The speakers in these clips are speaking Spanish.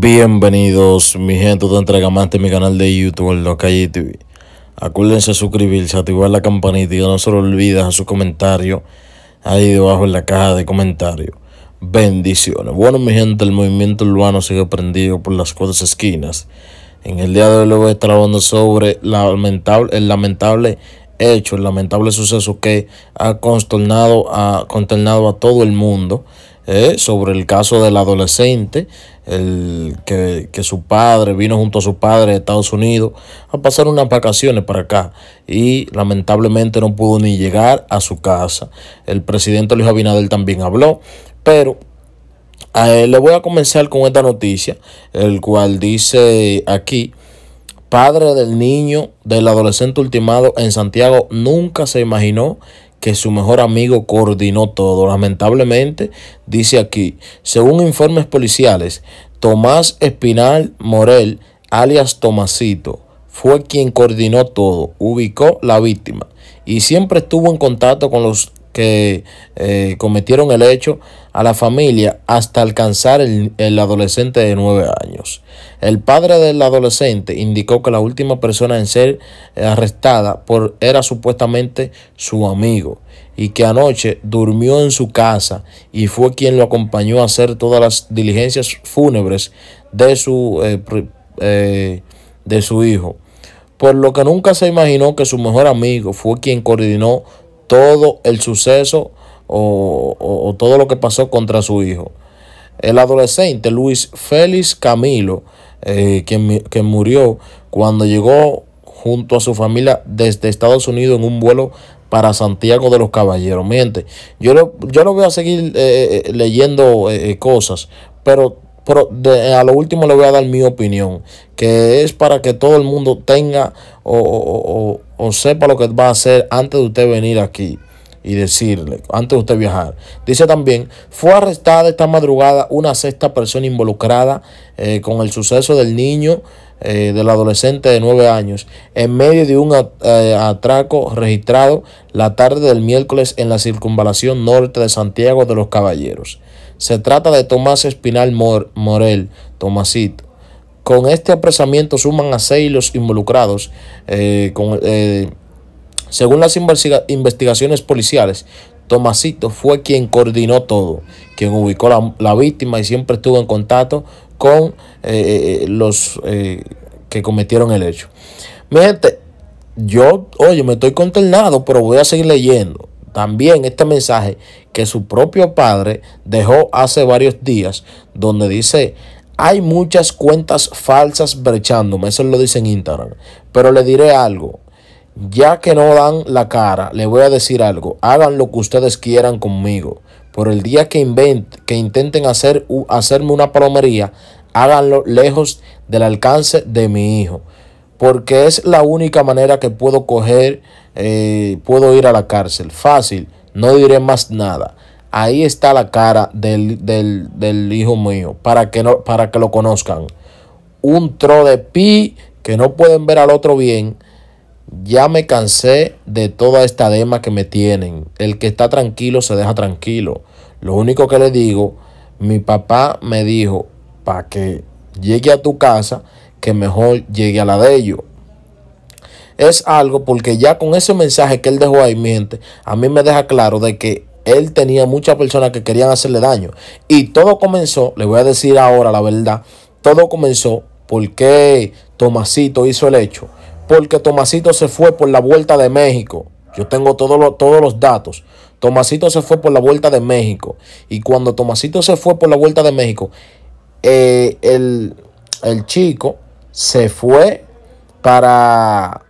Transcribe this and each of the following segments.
bienvenidos mi gente te ha de mi canal de YouTube, en Calle TV. Acuérdense a suscribirse, activar la campanita y no se lo olviden su comentario ahí debajo en la caja de comentarios. Bendiciones. Bueno, mi gente, el movimiento urbano sigue prendido por las cuatro esquinas. En el día de hoy lo voy a estar hablando sobre la lamentable, el lamentable hecho, el lamentable suceso que ha consternado a, a todo el mundo eh, sobre el caso del adolescente, que, su padre vino junto a su padre de Estados Unidos a pasar unas vacaciones para acá y lamentablemente no pudo ni llegar a su casa. El presidente Luis Abinader también habló, pero... Eh, le voy a comenzar con esta noticia, el cual dice aquí, padre del niño del adolescente ultimado en Santiago, nunca se imaginó que su mejor amigo coordinó todo. Lamentablemente, dice aquí, según informes policiales, Tomás Espinal Morel, alias Tomasito, fue quien coordinó todo, ubicó la víctima y siempre estuvo en contacto con los que eh, cometieron el hecho a la familia hasta alcanzar el, adolescente de nueve años. El padre del adolescente indicó que la última persona en ser eh, arrestada por, era supuestamente su amigo y que anoche durmió en su casa y fue quien lo acompañó a hacer todas las diligencias fúnebres de su, eh, de su hijo por lo que nunca se imaginó que su mejor amigo fue quien coordinó todo el suceso o, todo lo que pasó contra su hijo. El adolescente Luis Félix Camilo, eh, que quien, murió cuando llegó junto a su familia desde Estados Unidos en un vuelo para Santiago de los Caballeros. Miente, yo lo, yo voy a seguir eh, eh, leyendo cosas, pero pero eh, a lo último le voy a dar mi opinión, que es para que todo el mundo tenga o, sepa lo que va a hacer antes de usted venir aquí y decirle, antes de usted viajar. Dice también, fue arrestada esta madrugada una sexta persona involucrada eh, con el suceso del niño, eh, del adolescente de nueve años, en medio de un atraco registrado la tarde del miércoles en la circunvalación norte de Santiago de los Caballeros. Se trata de Tomás Espinal Morel, Tomasito. Con este apresamiento suman a seis los involucrados. Eh, eh, según las investigaciones policiales, Tomasito fue quien coordinó todo, quien ubicó la, la víctima y siempre estuvo en contacto con eh, los que cometieron el hecho. Mi yo, oye, me estoy consternado, pero voy a seguir leyendo también este mensaje que su propio padre dejó hace varios días, donde dice, hay muchas cuentas falsas brechándome, eso lo dice en Instagram, pero le diré algo, ya que no dan la cara, le voy a decir algo, hagan lo que ustedes quieran conmigo, por el día que, invent que intenten hacer, hacerme una palomería, háganlo lejos del alcance de mi hijo porque es la única manera que puedo coger, eh, puedo ir a la cárcel. Fácil, no diré más nada. Ahí está la cara del, hijo mío, para que, no, para que lo conozcan. Un tro de pi que no pueden ver al otro bien. Ya me cansé de toda esta dema que me tienen. El que está tranquilo se deja tranquilo. Lo único que le digo, mi papá me dijo, para que llegue a tu casa que mejor llegue a la de ellos. Es algo porque ya con ese mensaje que él dejó ahí, mi a mí me deja claro de que él tenía muchas personas que querían hacerle daño. Y todo comenzó, le voy a decir ahora la verdad, todo comenzó porque Tomasito hizo el hecho. Porque Tomasito se fue por la vuelta de México. Yo tengo todos los datos. Tomasito se fue por la vuelta de México. Y cuando Tomasito se fue por la vuelta de México, eh, el, el chico se fue para,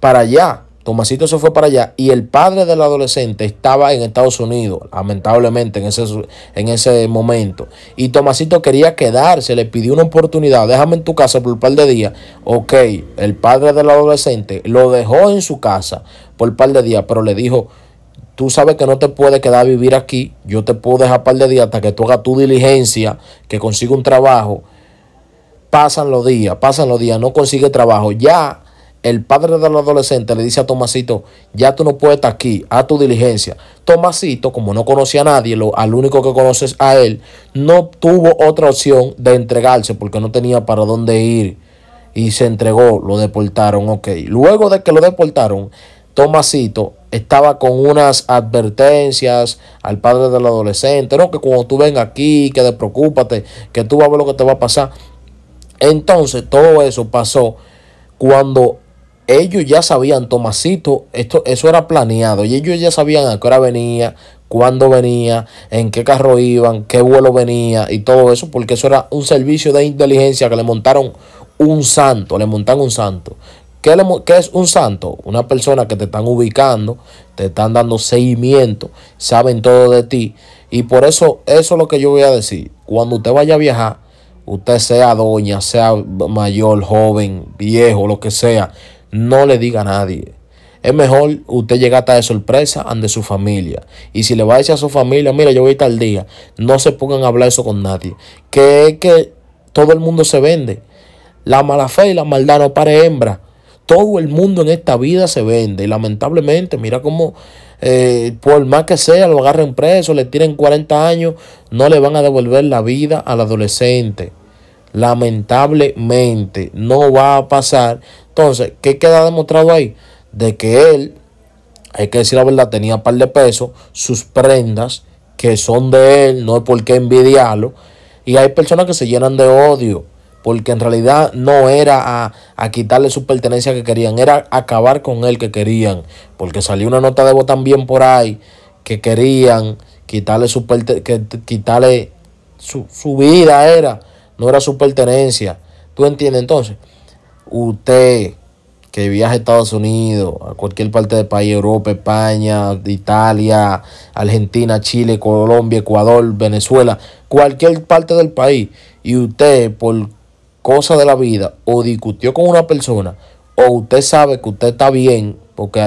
para allá. Tomasito se fue para allá y el padre del adolescente estaba en Estados Unidos, lamentablemente en ese, en ese momento. Y Tomasito quería quedarse, le pidió una oportunidad, déjame en tu casa por un par de días. Ok, el padre del adolescente lo dejó en su casa por un par de días, pero le dijo, tú sabes que no te puedes quedar a vivir aquí, yo te puedo dejar un par de días hasta que tú hagas tu diligencia, que consiga un trabajo Pasan los días, pasan los días, no consigue trabajo. Ya el padre del adolescente le dice a Tomasito, ya tú no puedes estar aquí, a tu diligencia. Tomasito, como no conocía a nadie, lo, al único que conoces a él, no tuvo otra opción de entregarse porque no tenía para dónde ir. Y se entregó, lo deportaron, ok. Luego de que lo deportaron, Tomasito estaba con unas advertencias al padre del adolescente, no, que cuando tú vengas aquí, que te preocupate, que tú vas a ver lo que te va a pasar. Entonces todo eso pasó cuando ellos ya sabían, Tomasito, esto, eso era planeado. Y ellos ya sabían a qué hora venía, cuándo venía, en qué carro iban, qué vuelo venía y todo eso, porque eso era un servicio de inteligencia que le montaron un santo, le montaron un santo. le, ¿Qué, es un santo? Una persona que te están ubicando, te están dando seguimiento, saben todo de ti. Y por eso, eso es lo que yo voy a decir. Cuando usted vaya a viajar, usted sea doña, sea mayor, joven, viejo, lo que sea, no le diga a nadie. Es mejor usted llegar hasta de sorpresa ante su familia. Y si le va a decir a su familia, mira, yo voy al día, no se pongan a hablar eso con nadie. Que es que todo el mundo se vende. La mala fe y la maldad no pare hembra. Todo el mundo en esta vida se vende. Y lamentablemente, mira cómo eh, por más que sea, lo agarren preso, le tiren 40 años, no le van a devolver la vida al adolescente. Lamentablemente, no va a pasar. Entonces, ¿qué queda demostrado ahí? De que él, hay que decir la verdad, tenía un par de pesos, sus prendas, que son de él, no hay por qué envidiarlo. Y hay personas que se llenan de odio porque en realidad no era a, quitarle su pertenencia que querían, era acabar con él que querían, porque salió una nota de voz también por ahí que querían quitarle su que, quitarle su, su, vida era, no era su pertenencia. ¿Tú entiendes? Entonces, usted que viaja a Estados Unidos, a cualquier parte del país, Europa, España, Italia, Argentina, Chile, Colombia, Ecuador, Venezuela, cualquier parte del país, y usted por cosa de la vida o discutió con una persona o usted sabe que usted está bien, porque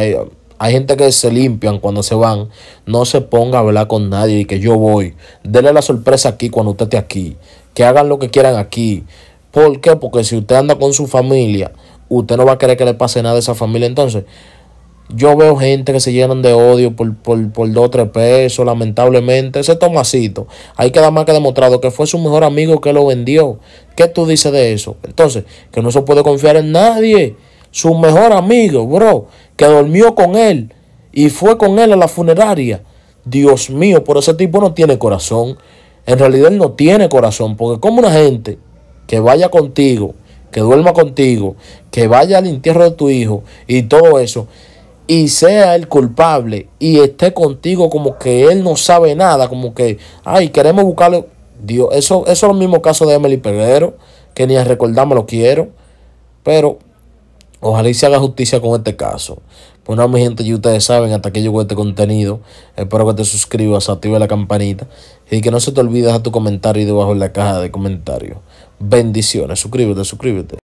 hay, gente que se limpian cuando se van, no se ponga a hablar con nadie y que yo voy. Dele la sorpresa aquí cuando usted esté aquí. Que hagan lo que quieran aquí. ¿Por qué? Porque si usted anda con su familia, usted no va a querer que le pase nada a esa familia. Entonces, yo veo gente que se llenan de odio por, por, por dos o tres pesos, lamentablemente. Ese tomacito, ahí queda más que demostrado que fue su mejor amigo que lo vendió. ¿Qué tú dices de eso? Entonces, que no se puede confiar en nadie. Su mejor amigo, bro, que durmió con él y fue con él a la funeraria. Dios mío, por ese tipo no tiene corazón. En realidad él no tiene corazón, porque como una gente que vaya contigo, que duerma contigo, que vaya al entierro de tu hijo y todo eso, y sea el culpable y esté contigo como que él no sabe nada, como que, ay, queremos buscarlo. Dios, eso, es lo mismo caso de Emily Peguero, que ni a recordarme lo quiero, pero ojalá y se haga justicia con este caso. Pues mi gente, y ustedes saben, hasta que llegó este contenido. Espero que te suscribas, activa la campanita y que no se te olvide a tu comentario debajo en la caja de comentarios. Bendiciones, suscríbete, suscríbete.